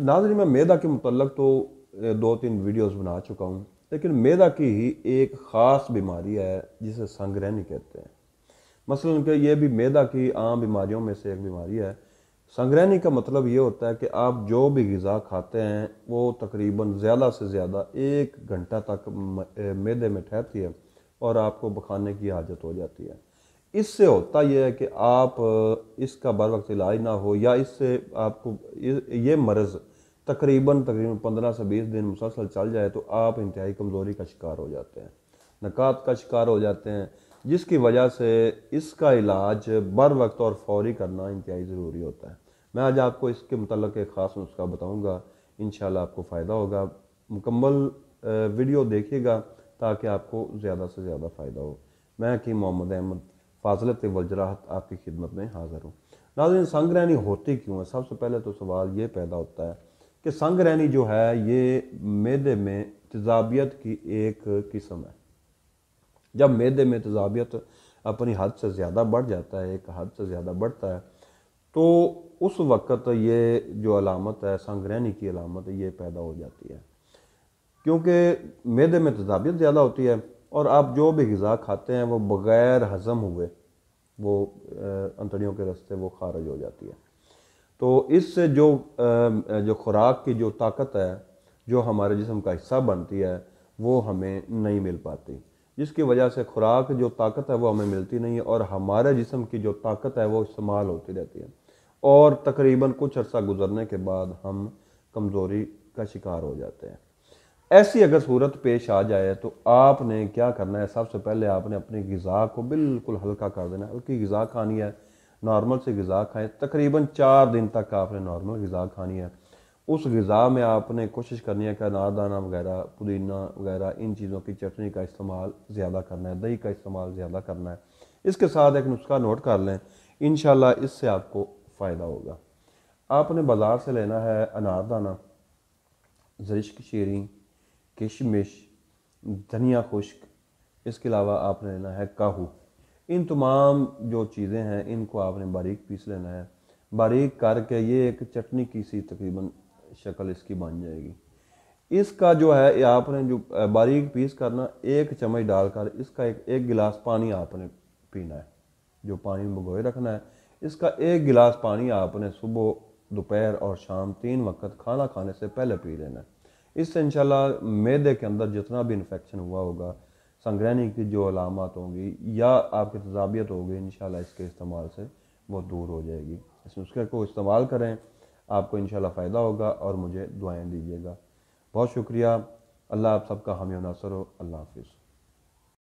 नाजरी मैं मैदा के मतलब तो दो तीन वीडियोस बना चुका हूँ लेकिन मैदा की ही एक ख़ास बीमारी है जिसे संग्रहणी कहते हैं मसलन के ये भी मैदा की आम बीमारियों में से एक बीमारी है संग्रहणी का मतलब ये होता है कि आप जो भी गज़ा खाते हैं वो तकरीबन ज़्यादा से ज़्यादा एक घंटा तक मैदे में ठहरती है और आपको बखाने की हाजत हो जाती है इससे होता यह है कि आप इसका बर वक्त इलाज ना हो या इससे आपको ये मर्ज़ तकरीबन तकरीबन पंद्रह से बीस दिन मुसलसल चल जाए तो आप इंतहाई कमज़ोरी का शिकार हो जाते हैं नकात का शिकार हो जाते हैं जिसकी वजह से इसका इलाज बर वक्त और फौरी करना इंतहाई ज़रूरी होता है मैं आज आपको इसके मतलब एक ख़ास नुस्खा बताऊँगा इन आपको फ़ायदा होगा मुकम्मल वीडियो देखिएगा ताकि आपको ज़्यादा से ज़्यादा फ़ायदा हो मैं कि मोहम्मद अहमद फाजलत वजराहत आपकी खिदमत में हाज़िर हूँ नाजन संग रहनी होती क्यों है सबसे पहले तो सवाल ये पैदा होता है कि संग रहनी जो है ये मैदे में तजाबियत की एक किस्म है जब मैदे में तजाबियत अपनी हद से ज़्यादा बढ़ जाता है एक हद से ज़्यादा बढ़ता है तो उस वक़्त ये जो अलामत है रहनी की अलामत ये पैदा हो जाती है क्योंकि मैदे में तजाबियत ज़्यादा होती है और आप जो भी गज़ा खाते हैं वो बग़ैर हज़म हुए वो अंतड़ियों के रस्ते वो खारज हो जाती है तो इससे जो जो खुराक की जो ताकत है जो हमारे जिसम का हिस्सा बनती है वो हमें नहीं मिल पाती जिसकी वजह से खुराक जो ताकत है वो हमें मिलती नहीं है और हमारे जिसम की जो ताकत है वो इस्तेमाल होती रहती है और तकरीबन कुछ अर्सा गुजरने के बाद हम कमज़ोरी का शिकार हो जाते हैं ऐसी अगर सूरत पेश आ जाए तो आपने क्या करना है सबसे पहले आपने अपनी गज़ा को बिल्कुल हल्का कर देना है हल्की गज़ा खानी है नॉर्मल से गज़ा खाएं तकरीबन चार दिन तक आपने नॉर्मल गज़ा खानी है उस गज़ा में आपने कोशिश करनी है कि अनारदाना वगैरह पुदीना वगैरह इन चीज़ों की चटनी का इस्तेमाल ज़्यादा करना है दही का इस्तेमाल ज़्यादा करना है इसके साथ एक नुस्खा नोट कर लें इन इससे आपको फ़ायदा होगा आपने बाज़ार से लेना है अनारदाना जरिश्क शेरी किशमिश धनिया खुश्क इसके अलावा आपने लेना है काहू इन तमाम जो चीज़ें हैं इनको आपने बारीक पीस लेना है बारीक करके ये एक चटनी की सी तकरीबन शक्ल इसकी बन जाएगी इसका जो है आपने जो बारीक पीस करना एक चम्मच डालकर इसका एक एक गिलास पानी आपने पीना है जो पानी में भगोए रखना है इसका एक गिलास पानी आपने सुबह दोपहर और शाम तीन वक्त खाना खाने से पहले पी लेना है इससे इंशाल्लाह मैदे के अंदर जितना भी इन्फेक्शन हुआ होगा संग्रहणी की जो अलामत होंगी या आपकी तजाबियत होगी इन इसके इस्तेमाल से वो दूर हो जाएगी इस नुस्खे को इस्तेमाल करें आपको इन फ़ायदा होगा और मुझे दुआएँ दीजिएगा बहुत शुक्रिया अल्लाह आप सबका हामी नासर हो अल्लाह हाफिज़